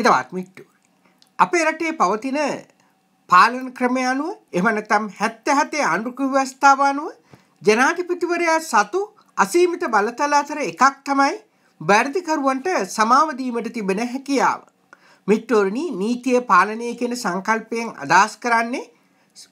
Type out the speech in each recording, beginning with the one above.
හිතවත් මිට්ටු. අපේ රටේ පවතින පාලන ක්‍රමය අනුව එමනතම් හැත්ත හැතේ අන්ුක ව්‍යවස්ථාව අනුව ජනාධිපතිවරයා සතු අසීමිත බලතල අතර එකක් තමයි බැරදිකරුවන්ට සමාවදීමට තිබෙන හැකියාව. මිට්ටෝරණි නීතිය පාලනය කෙන සංකල්පයෙන් අදහස් කරන්නේ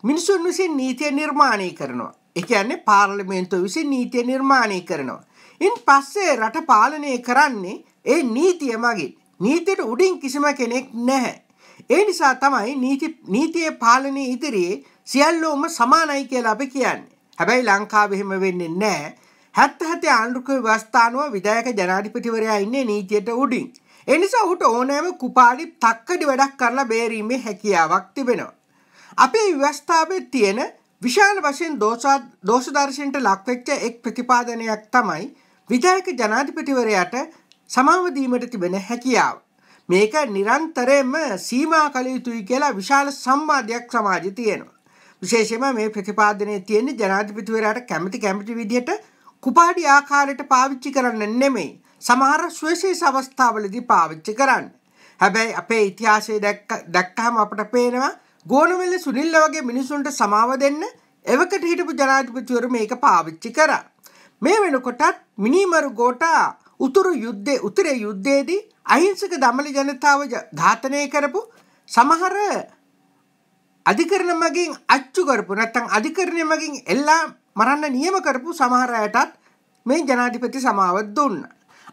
මිනිසුන් විසින් නීතිය නිර්මාණය කරනවා. එක යන්නේ පාර්ලිමේන්තුව විසින් නීතිය නිර්මාණය කරනවා. ඉන් පස්සේ රට පාලනය කරන්නේ ඒ නීතිය මගින්. නීතියට උඩින් කිසිම කෙනෙක් නැහැ. ඒ නිසා තමයි නීති නීතියේ පාලනය ඉදිරියේ සියල්ලෝම සමානයි කියලා අපි කියන්නේ. හැබැයි ලංකාව එහෙම වෙන්නේ නැහැ. හැත්ත හැතේ ආණ්ඩුක ව්‍යවස්ථානුව විධායක ජනාධිපතිවරයා ඉන්නේ නීතියට උඩින්. ඒ නිසා ඔහුට ඕනෑම කුපාඩි තක්කඩි වැඩක් කරලා බේරීමේ හැකියාවක් තිබෙනවා. අපේ ව්‍යවස්ථාවේ තියෙන විශාල වශයෙන් දෝෂදර්ශනට ලක්වෙච්ච එක් ප්‍රතිපාදනයක් තමයි විධායක ජනාධිපතිවරයාට සමාවදීමට තිබෙන හැකියාව. මේක නිරන්තරයෙන්ම සීමා කළ යුතුයි කියලා විශාල සම්මාධයක් සමාජය තියෙනවා. විශේෂයෙන්ම මේ ප්‍රතිපාදනයේ තියෙන ජනාධිපතිවරයාට කැමති කැමති විදිහට කුපාඩි ආකාරයට පාවිච්චි කරන්න නෙමෙයි. සමහර සුවිශේෂ අවස්ථාවලදී පාවිච්චි කරන්න. හැබැයි අපේ ඉතිහාසයේ දැක්කහම අපට පේනවා ගෝනමෙල්ල සුනිල්ල වගේ මිනිසුන්ට සමාව දෙන්න එවකට හිටපු ජනාධිපතිවරු මේක පාවිච්චි කරා. මේ වෙනකොටත් මිනිමරු ගෝටා උතුරු යුද්ධේ උතුර යුද්ධයේදී අහිංසක දමලි ජනතාව ඝාතනය කරපු සමහර අධිකරණ මගින් අච්චු කරපු නැත්තම් අධිකරණය මගින් එල්ලා මරන්න නියම කරපු සමහර අයටත් මේ ජනාධිපති සමාව දුන්න.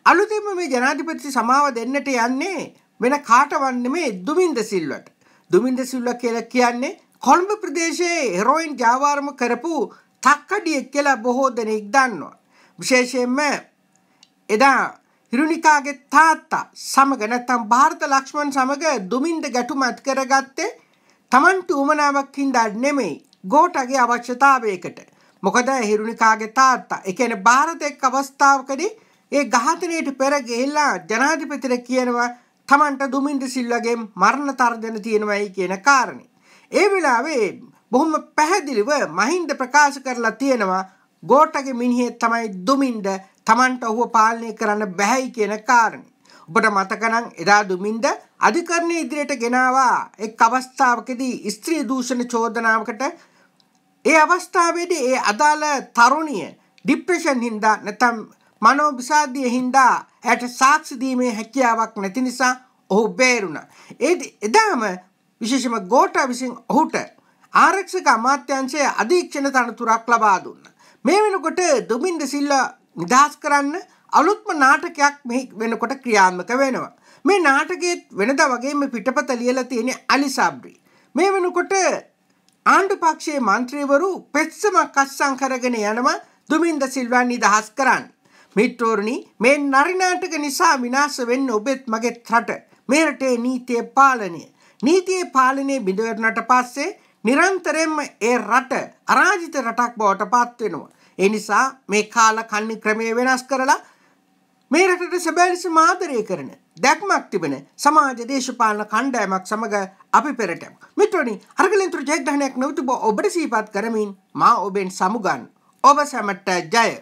අලුතින්ම මේ ජනාධිපති සමාව දෙන්නට යන්නේ වෙන කාටවන්නේ මේ දුමින්ද සිල්වට. දුමින්ද සිල්ව කියලා කියන්නේ කොළඹ ප්‍රදේශයේ හෙරෝයින් ජාවාරම කරපු තක්කඩියෙක් කියලා බොහෝ දෙනෙක් දන්නවා. විශේෂයෙන්ම එදා හිරුණිකාගේ තාත්තා සමග නැත්තම් භාරත ලක්ෂ්මන් සමග දුමින්ද ගැටුම ඇති කරගත්තේ Tamanට උමනාවක් හින්දා නෙමෙයි ගෝටගේ අවශ්‍යතාවයකට. මොකද හිරුණිකාගේ තාත්තා ඒ කියන්නේ ಭಾರತ එක් අවස්ථාවකදී ඒ ඝාතනයට පෙර ගිහිල්ලා ජනාධිපතිට කියනවා Tamanට දුමින්ද සිල්වගේ මරණ තර්ජන තියෙනවයි කියන කාරණේ. ඒ වෙලාවේ බොහොම පැහැදිලිව මහින්ද ප්‍රකාශ කරලා තියෙනවා ගෝටගේ මිනිහේ තමයි දුමින්ද තමන්ට ඔහුව පාලනය කරන්න බැහැයි කියන කාරණ. ඔබට මතකනං එදා දුමින්ද අධිකරණය ඉදිරියට ගෙනවා එක් අවස්ථාවකදී ස්ත්‍රී දූෂණ චෝදනාවකට ඒ අවස්ථාවේදී ඒ අදාළ තරුණිය ඩිප්‍රෙෂන් හින්දා නැතම් මනෝ විසාදිය හින්දා ඇයට සාක්ෂි දීමේ හැකියාවක් නැති නිසා ඔහු බේරුණා. ඒ එදාම විශේෂම ගෝඨා විසින් ඔහුට ආරක්ෂක අමාත්‍යාංශයේ අධීක්ෂණ තනතුරක් ලබා දුන්නා. මේ වෙනකොට දුමින්ද සිල්වා නිදහස් කරන්න අලුත්ම නාටකයක් මෙහි වෙනකොට ක්‍රියාත්මක වෙනවා. මේ නාටකයේ වෙනදා වගේම පිටපත ලියලා තියෙන අලිසාබ්රි. මේ වෙනකොට ආණ්ඩු පක්ෂයේ මන්ත්‍රීවරු පෙත්සමක් අස්සම් කරගෙන යනවා දුමින්ද සිල්වා නිදහස් කරන්න. මිත්‍රෝරණි මේ නරි නාටක නිසා විනාශ වෙන්න ඔබෙත් මගෙත් රට. මේ රටේ නීතිය පාලනය. නීතියේ පාලනය බිඳවරණට පස්සේ නිරන්තරයෙන්ම ඒ රට අරාජිත රටක් බවට පත් වෙනවා. ඒ නිසා මේ කාලා කන්න ක්‍රමය වෙනස් කරලා මේ රටට සැබෑලිස මාදරය කරන දැක්මක් තිබෙන සමාජ දේශපාලන කණ්ඩෑමක් සමඟ අපි පෙරටම මිත්‍රනි අර්ගලින්තුර ජයග්‍රහණයක් නොවතුබ ඔබට සීපත් කරමින් මා ඔබෙන් සමුගන් ඔබ සැමට ජය